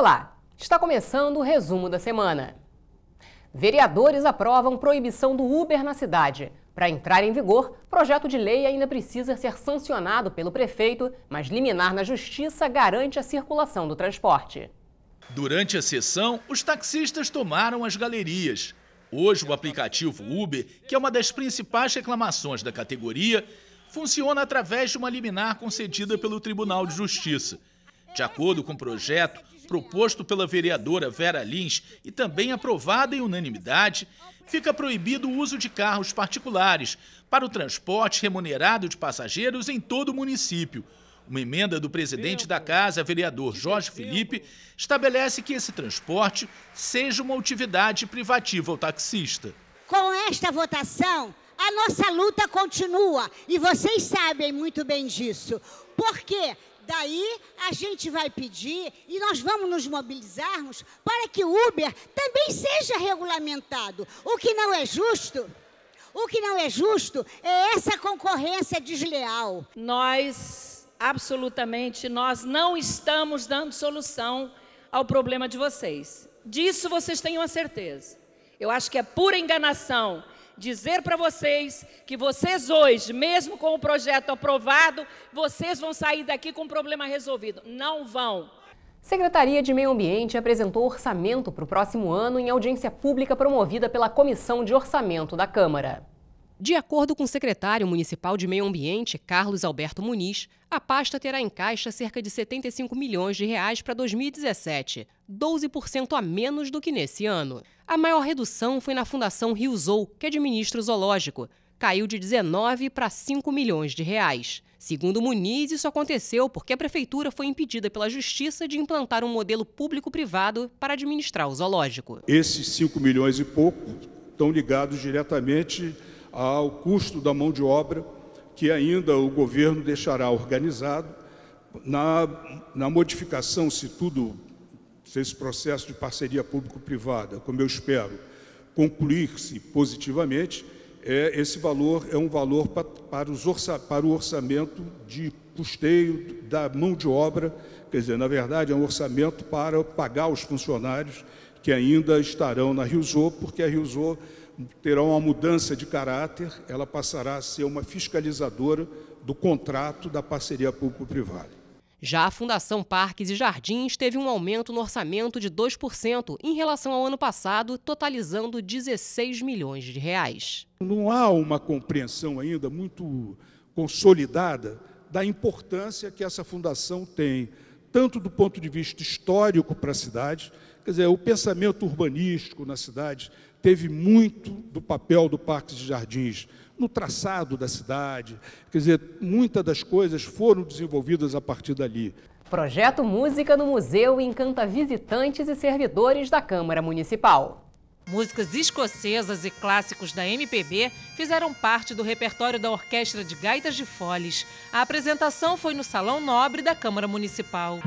Olá, está começando o resumo da semana. Vereadores aprovam proibição do Uber na cidade. Para entrar em vigor, projeto de lei ainda precisa ser sancionado pelo prefeito, mas liminar na justiça garante a circulação do transporte. Durante a sessão, os taxistas tomaram as galerias. Hoje, o aplicativo Uber, que é uma das principais reclamações da categoria, funciona através de uma liminar concedida pelo Tribunal de Justiça. De acordo com o projeto, proposto pela vereadora Vera Lins e também aprovado em unanimidade, fica proibido o uso de carros particulares para o transporte remunerado de passageiros em todo o município. Uma emenda do presidente da casa, vereador Jorge Felipe, estabelece que esse transporte seja uma atividade privativa ao taxista. Com esta votação, a nossa luta continua e vocês sabem muito bem disso. Por quê? Daí a gente vai pedir e nós vamos nos mobilizarmos para que o Uber também seja regulamentado. O que não é justo, o que não é justo é essa concorrência desleal. Nós absolutamente nós não estamos dando solução ao problema de vocês. Disso vocês tenham a certeza. Eu acho que é pura enganação dizer para vocês que vocês hoje, mesmo com o projeto aprovado, vocês vão sair daqui com o problema resolvido. Não vão. Secretaria de Meio Ambiente apresentou orçamento para o próximo ano em audiência pública promovida pela Comissão de Orçamento da Câmara. De acordo com o secretário municipal de Meio Ambiente, Carlos Alberto Muniz, a pasta terá em caixa cerca de 75 milhões de reais para 2017, 12% a menos do que nesse ano. A maior redução foi na Fundação Riozou, que administra o zoológico, caiu de 19 para 5 milhões de reais. Segundo Muniz, isso aconteceu porque a prefeitura foi impedida pela justiça de implantar um modelo público-privado para administrar o zoológico. Esses 5 milhões e pouco estão ligados diretamente ao custo da mão de obra, que ainda o governo deixará organizado. Na, na modificação, se tudo, se esse processo de parceria público-privada, como eu espero, concluir-se positivamente, é, esse valor é um valor para, para, os orça, para o orçamento de custeio da mão de obra, quer dizer, na verdade, é um orçamento para pagar os funcionários que ainda estarão na Riozô, porque a Riozô terá uma mudança de caráter, ela passará a ser uma fiscalizadora do contrato da parceria público-privada. Já a Fundação Parques e Jardins teve um aumento no orçamento de 2% em relação ao ano passado, totalizando 16 milhões de reais. Não há uma compreensão ainda muito consolidada da importância que essa fundação tem, tanto do ponto de vista histórico para a cidade, Quer dizer, o pensamento urbanístico na cidade teve muito do papel do Parques e Jardins no traçado da cidade. Quer dizer, muitas das coisas foram desenvolvidas a partir dali. Projeto Música no Museu encanta visitantes e servidores da Câmara Municipal. Músicas escocesas e clássicos da MPB fizeram parte do repertório da Orquestra de Gaitas de Foles. A apresentação foi no Salão Nobre da Câmara Municipal.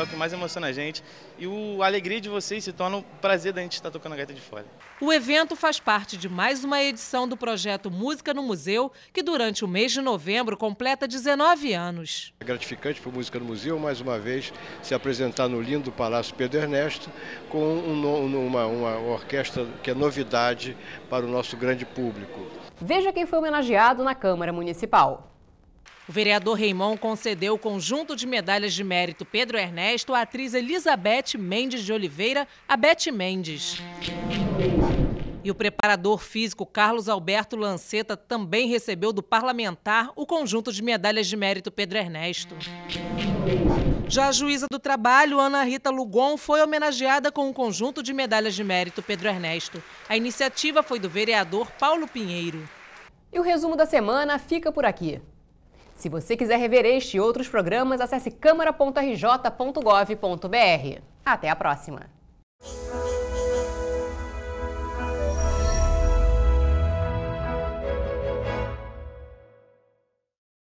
é o que mais emociona a gente. E o, a alegria de vocês se torna o prazer da gente estar tocando a gaita de fole. O evento faz parte de mais uma edição do projeto Música no Museu, que durante o mês de novembro completa 19 anos. É gratificante para o Música no Museu, mais uma vez, se apresentar no lindo Palácio Pedro Ernesto, com um, uma, uma orquestra que é novidade para o nosso grande público. Veja quem foi homenageado na Câmara Municipal. O vereador Reimon concedeu o conjunto de medalhas de mérito Pedro Ernesto à atriz Elizabeth Mendes de Oliveira, a Beth Mendes. E o preparador físico Carlos Alberto Lanceta também recebeu do parlamentar o conjunto de medalhas de mérito Pedro Ernesto. Já a juíza do trabalho, Ana Rita Lugon, foi homenageada com um conjunto de medalhas de mérito Pedro Ernesto. A iniciativa foi do vereador Paulo Pinheiro. E o resumo da semana fica por aqui. Se você quiser rever este e outros programas, acesse câmara.rj.gov.br. Até a próxima!